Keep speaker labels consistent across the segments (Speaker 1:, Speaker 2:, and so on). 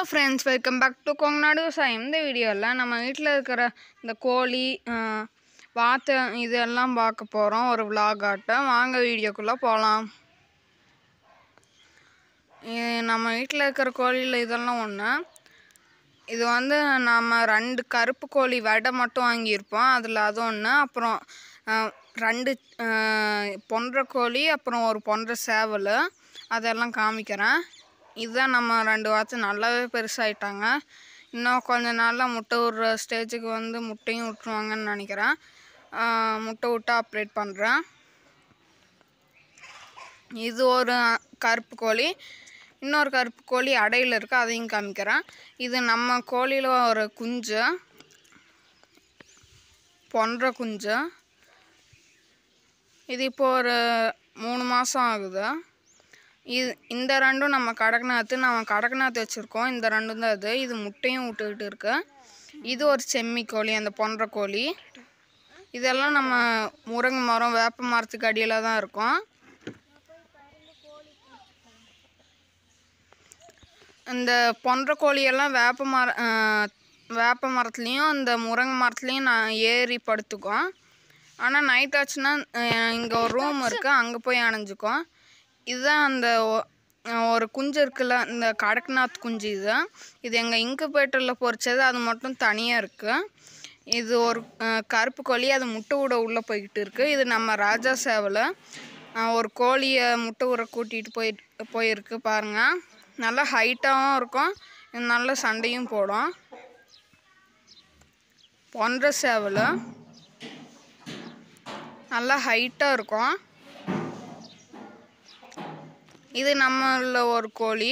Speaker 1: hello friends welcome back to Konganadu விவசாயம் இந்த வீடியோவில் நம்ம வீட்டில் இருக்கிற இந்த கோழி வாத்து இதெல்லாம் பார்க்க போகிறோம் ஒரு விலாக் ஆட்டம் வாங்க வீடியோக்குள்ளே போகலாம் நம்ம வீட்டில் இருக்கிற கோழியில் இதெல்லாம் ஒன்று இது வந்து நம்ம ரெண்டு கருப்பு கோழி வடை மட்டும் வாங்கியிருப்போம் அதில் அது ஒன்று அப்புறம் ரெண்டு பொன்ற கோழி அப்புறம் ஒரு பொன்ற சேவல் அதெல்லாம் காமிக்கிறேன் இதுதான் நம்ம ரெண்டு வாத்து நல்லாவே பெருசாகிட்டாங்க இன்னும் கொஞ்ச நாளில் முட்டை விடுற ஸ்டேஜுக்கு வந்து முட்டையும் விட்டுருவாங்கன்னு நினைக்கிறேன் முட்டை விட்டு ஆப்ரேட் பண்ணுறேன் இது ஒரு கருப்பு கோழி இன்னொரு கருப்பு கோழி அடையில் இருக்குது அதையும் காமிக்கிறேன் இது நம்ம கோழியில் ஒரு குஞ்சு பொன்ற குஞ்சு இது இப்போ ஒரு மூணு மாதம் ஆகுது இது இந்த ரெண்டும் நம்ம கடக்நாத்து நம்ம கடக்நாத்து வச்சுருக்கோம் இந்த ரெண்டும் தான் இது இது முட்டையும் விட்டுக்கிட்டு இருக்கு இது ஒரு செம்மி கோழி அந்த பொன்ற கோழி இதெல்லாம் நம்ம முருங்கை மரம் வேப்ப மரத்துக்கு அடியில் தான் இருக்கும் இந்த பொன்ற கோழியெல்லாம் வேப்ப மர வேப்ப மரத்துலேயும் இந்த முருங்கை மரத்துலேயும் நான் ஏறி படுத்துக்கும் ஆனால் நைட் ஆச்சுன்னா இங்கே ஒரு ரூம் இருக்குது அங்கே போய் அணைஞ்சிக்கும் இதுதான் அந்த ஒரு குஞ்சு இருக்குல்ல இந்த கடக்நாத் குஞ்சு இது இது எங்கள் இங்குபேட்டரில் பொறிச்சது அது மட்டும் தனியாக இருக்குது இது ஒரு கருப்பு கோழி அது முட்டை விட உள்ளே போய்கிட்டு இருக்குது இது நம்ம ராஜா சேவல் ஒரு கோழியை முட்டை விட கூட்டிகிட்டு போயிட்டு போயிருக்கு பாருங்கள் நல்லா ஹைட்டாகவும் இருக்கும் நல்ல சண்டையும் போடும் பொன்ற சேவல் நல்லா ஹைட்டாக இருக்கும் இது நம்மள ஒரு கோழி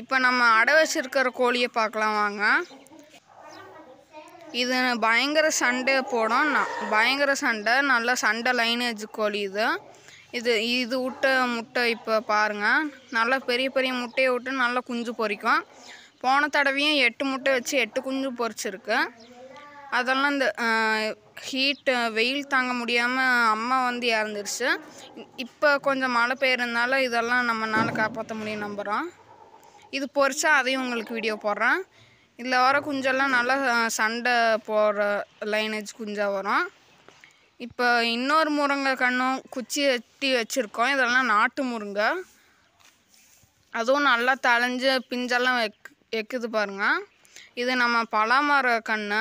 Speaker 1: இப்போ நம்ம அடை வச்சிருக்கிற கோழியை பார்க்கலாம் வாங்க இது பயங்கர சண்டை போடும் பயங்கர சண்டை நல்ல சண்டை லைனேஜ் கோழி இது இது இது விட்ட முட்டை இப்போ பாருங்கள் நல்லா பெரிய பெரிய முட்டையை விட்டு நல்லா குஞ்சு பொறிக்கும் போன தடவையும் எட்டு முட்டை வச்சு எட்டு குஞ்சு பொறிச்சிருக்கு அதெல்லாம் இந்த ஹீட்டு வெயில் தாங்க முடியாமல் அம்மா வந்து இறந்துருச்சு இப்போ கொஞ்சம் மழை பெய்யறதுனால இதெல்லாம் நம்மளால் காப்பாற்ற முடியும் நம்புகிறோம் இது பொறிச்சா அதையும் உங்களுக்கு வீடியோ போடுறேன் இதில் வர குஞ்செல்லாம் நல்லா சண்டை போடுற லைனேஜ் குஞ்சாக வரும் இப்போ இன்னொரு முருங்கை கண்ணும் குச்சி எட்டி வச்சுருக்கோம் இதெல்லாம் நாட்டு முருங்கை அதுவும் நல்லா தழைஞ்சு பிஞ்செல்லாம் வைக் வைக்குது பாருங்கள் இது நம்ம பலாமர கன்று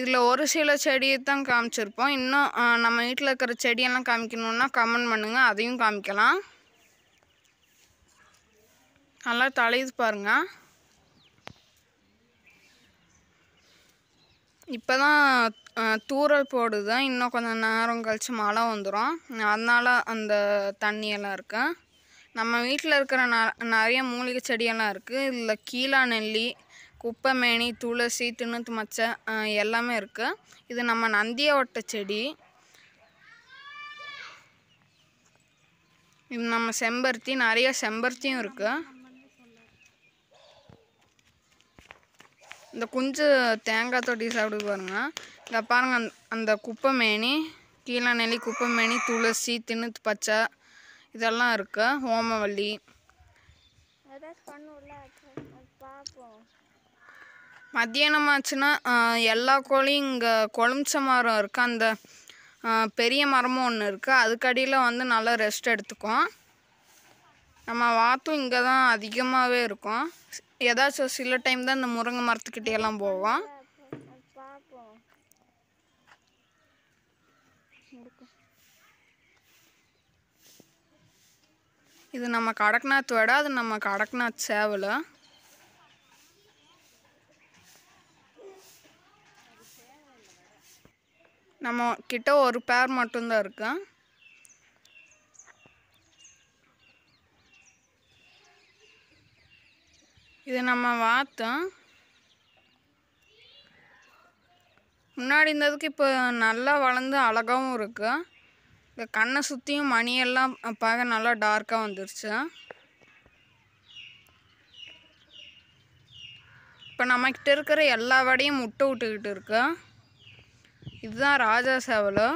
Speaker 1: இதில் ஒரு சில செடியை தான் காமிச்சிருப்போம் இன்னும் நம்ம வீட்டில் இருக்கிற செடியெல்லாம் காமிக்கணுன்னா கமெண்ட் பண்ணுங்கள் அதையும் காமிக்கலாம் நல்லா தலையுது பாருங்க இப்போ தான் தூரல் போடுது இன்னும் கொஞ்சம் நேரம் கழித்து மழை வந்துடும் அதனால் அந்த தண்ணியெல்லாம் இருக்குது நம்ம வீட்டில் இருக்கிற ந நிறைய மூலிகை செடியெல்லாம் இருக்குது இதில் கீழா நெல்லி குப்பைமேனி துளசி தின்னத்து மச்சை எல்லாமே இருக்குது இது நம்ம நந்தியோட்ட செடி இது நம்ம செம்பருத்தி நிறைய செம்பருத்தியும் இருக்குது இந்த குஞ்சு தேங்காய் தொட்டி சாப்பிட்டு பாருங்க இந்த பாருங்கள் அந்த அந்த குப்பைமேனி கீழே நெல்லி குப்பைமேனி துளசி தின்னுத்து பச்சை இதெல்லாம் இருக்குது ஓமவல்லி பார்ப்போம் மத்தியானம் ஆச்சுன்னா எல்லா கோழியும் இங்கே கொழுமிச்ச மரம் இருக்குது அந்த பெரிய மரமும் ஒன்று இருக்குது அதுக்கடியில் வந்து நல்லா ரெஸ்ட் எடுத்துக்கும் நம்ம வாத்தும் இங்கே தான் அதிகமாகவே இருக்கும் ஏதாச்சும் சில டைம் தான் இந்த முருங்கை மரத்துக்கிட்டேலாம் போவோம் இது நம்ம கடக்நாத் விட அது நம்ம கடக்நாத் சேவலை நம்ம கிட்ட ஒரு பேர் மட்டும்தான் இருக்கு இது நம்ம வாத்தோம் முன்னாடி இருந்ததுக்கு இப்போ நல்லா வளர்ந்து அழகாகவும் இருக்கு இந்த கண்ணை சுற்றியும் மணியெல்லாம் பார்க்க நல்லா டார்க்காக வந்துருச்சு இப்போ நம்மக்கிட்ட இருக்கிற எல்லா வடையும் முட்டை விட்டுக்கிட்டு இருக்கு இதுதான் ராஜா சேவலோ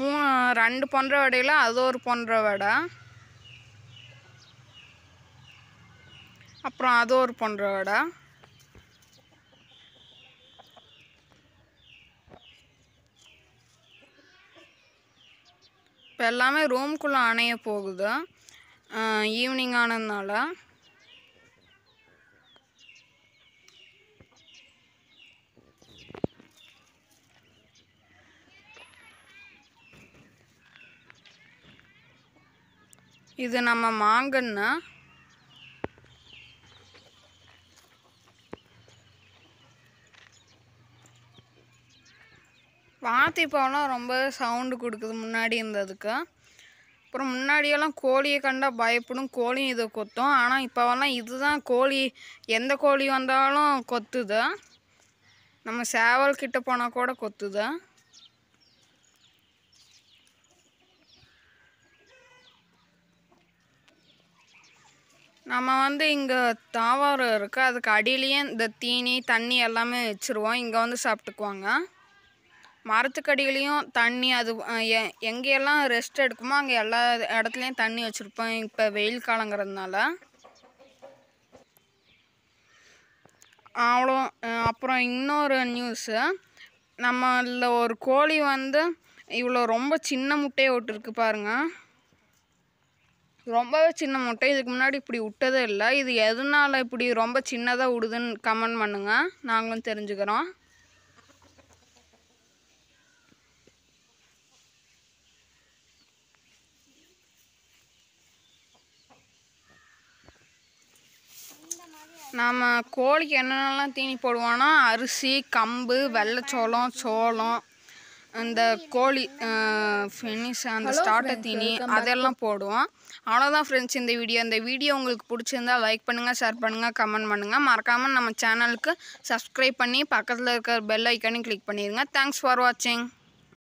Speaker 1: மூ ரெண்டு பொன்ற வடையில் அது ஒரு பொன்ற வடை அப்புறம் அது ஒரு பொன்ற வடை இப்போ எல்லாமே ரூம்குள்ளே அணைய போகுது ஈவினிங் ஆனதுனால இது நம்ம மாங்கன்னு வாத்தி பாவெலாம் ரொம்ப சவுண்டு கொடுக்குது முன்னாடி இருந்ததுக்கு அப்புறம் முன்னாடியெல்லாம் கோழியை கண்டால் பயப்படும் கோழியும் இதை கொத்தும் ஆனால் இப்போவெல்லாம் இதுதான் கோழி எந்த கோழி வந்தாலும் கொத்துது நம்ம சேவல் கிட்ட போனால் கூட கொத்துது நம்ம வந்து இங்கே தாவாரம் இருக்குது அதுக்கு அடியிலேயே இந்த தீனி தண்ணி எல்லாமே வச்சுருவோம் இங்கே வந்து சாப்பிட்டுக்குவாங்க மரத்துக்கடியிலையும் தண்ணி அது எங்கேயெல்லாம் ரெஸ்ட் எடுக்குமோ அங்கே எல்லா இடத்துலையும் தண்ணி வச்சுருப்போம் இப்போ வெயில் காலங்கிறதுனால அவ்வளோ அப்புறம் இன்னொரு நியூஸு நம்ம ஒரு கோழி வந்து இவ்வளோ ரொம்ப சின்ன முட்டையை விட்டுருக்கு பாருங்க ரொம்பவே சின்ன முட்டை இதுக்கு முன்னாடி இப்படி விட்டதே இல்லை இது எதனால் இப்படி ரொம்ப சின்னதாக விடுதுன்னு கமெண்ட் பண்ணுங்கள் நாங்களும் தெரிஞ்சுக்கிறோம் நாம் கோழிக்கு என்னென்னலாம் தீனி போடுவோன்னா அரிசி கம்பு வெள்ளைச்சோளம் சோளம் அந்த கோழி ஃபினிஷ் அந்த ஸ்டார்டர் தீனி அதெல்லாம் போடுவோம் அவ்வளோதான் ஃப்ரெண்ட்ஸ் இந்த வீடியோ இந்த வீடியோ உங்களுக்கு பிடிச்சிருந்தா லைக் பண்ணுங்கள் ஷேர் பண்ணுங்கள் கமெண்ட் பண்ணுங்கள் மறக்காமல் நம்ம சேனலுக்கு சப்ஸ்கிரைப் பண்ணி பக்கத்தில் இருக்கிற பெல் ஐக்கனையும் கிளிக் பண்ணிடுங்க தேங்க்ஸ் ஃபார் வாட்சிங்